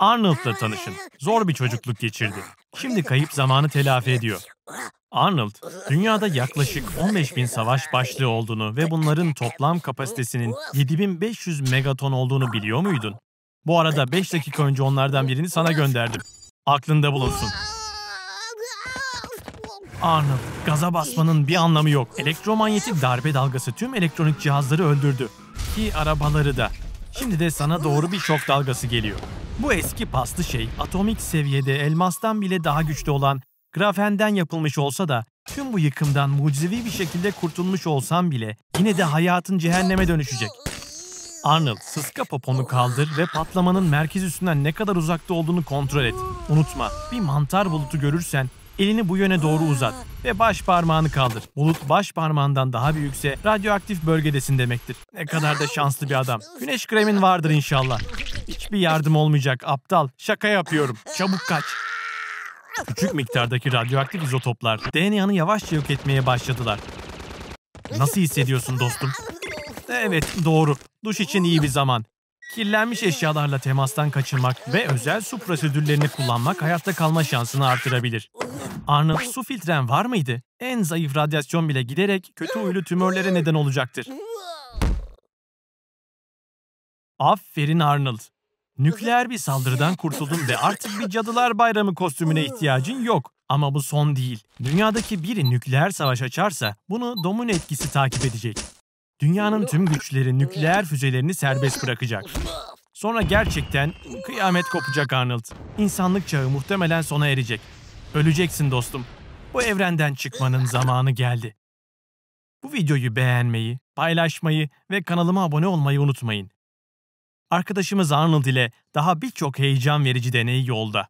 Arnold'la tanışın. Zor bir çocukluk geçirdi. Şimdi kayıp zamanı telafi ediyor. Arnold, dünyada yaklaşık 15 bin savaş başlığı olduğunu ve bunların toplam kapasitesinin 7500 megaton olduğunu biliyor muydun? Bu arada 5 dakika önce onlardan birini sana gönderdim. Aklında bulunsun. Arnold, gaza basmanın bir anlamı yok. Elektromanyetik darbe dalgası tüm elektronik cihazları öldürdü. Ki arabaları da. Şimdi de sana doğru bir şok dalgası geliyor. Bu eski paslı şey atomik seviyede elmastan bile daha güçlü olan grafenden yapılmış olsa da tüm bu yıkımdan mucizevi bir şekilde kurtulmuş olsam bile yine de hayatın cehenneme dönüşecek. Arnold sıska poponu kaldır ve patlamanın merkez üstünden ne kadar uzakta olduğunu kontrol et. Unutma bir mantar bulutu görürsen elini bu yöne doğru uzat ve baş parmağını kaldır. Bulut baş parmağından daha büyükse radyoaktif bölgedesin demektir. Ne kadar da şanslı bir adam. Güneş kremin vardır inşallah. Hiçbir yardım olmayacak aptal. Şaka yapıyorum. Çabuk kaç. Küçük miktardaki radyoaktif izotoplar DNA'nı yavaşça yok etmeye başladılar. Nasıl hissediyorsun dostum? Evet doğru. Duş için iyi bir zaman. Kirlenmiş eşyalarla temastan kaçınmak ve özel su prosedürlerini kullanmak hayatta kalma şansını artırabilir. Arnold su filtren var mıydı? En zayıf radyasyon bile giderek kötü huylu tümörlere neden olacaktır. Aferin Arnold. Nükleer bir saldırıdan kurtuldun ve artık bir cadılar bayramı kostümüne ihtiyacın yok. Ama bu son değil. Dünyadaki biri nükleer savaş açarsa bunu domun etkisi takip edecek. Dünyanın tüm güçleri nükleer füzelerini serbest bırakacak. Sonra gerçekten kıyamet kopacak Arnold. İnsanlık çağı muhtemelen sona erecek. Öleceksin dostum. Bu evrenden çıkmanın zamanı geldi. Bu videoyu beğenmeyi, paylaşmayı ve kanalıma abone olmayı unutmayın. Arkadaşımız Arnold ile daha birçok heyecan verici deney yolda.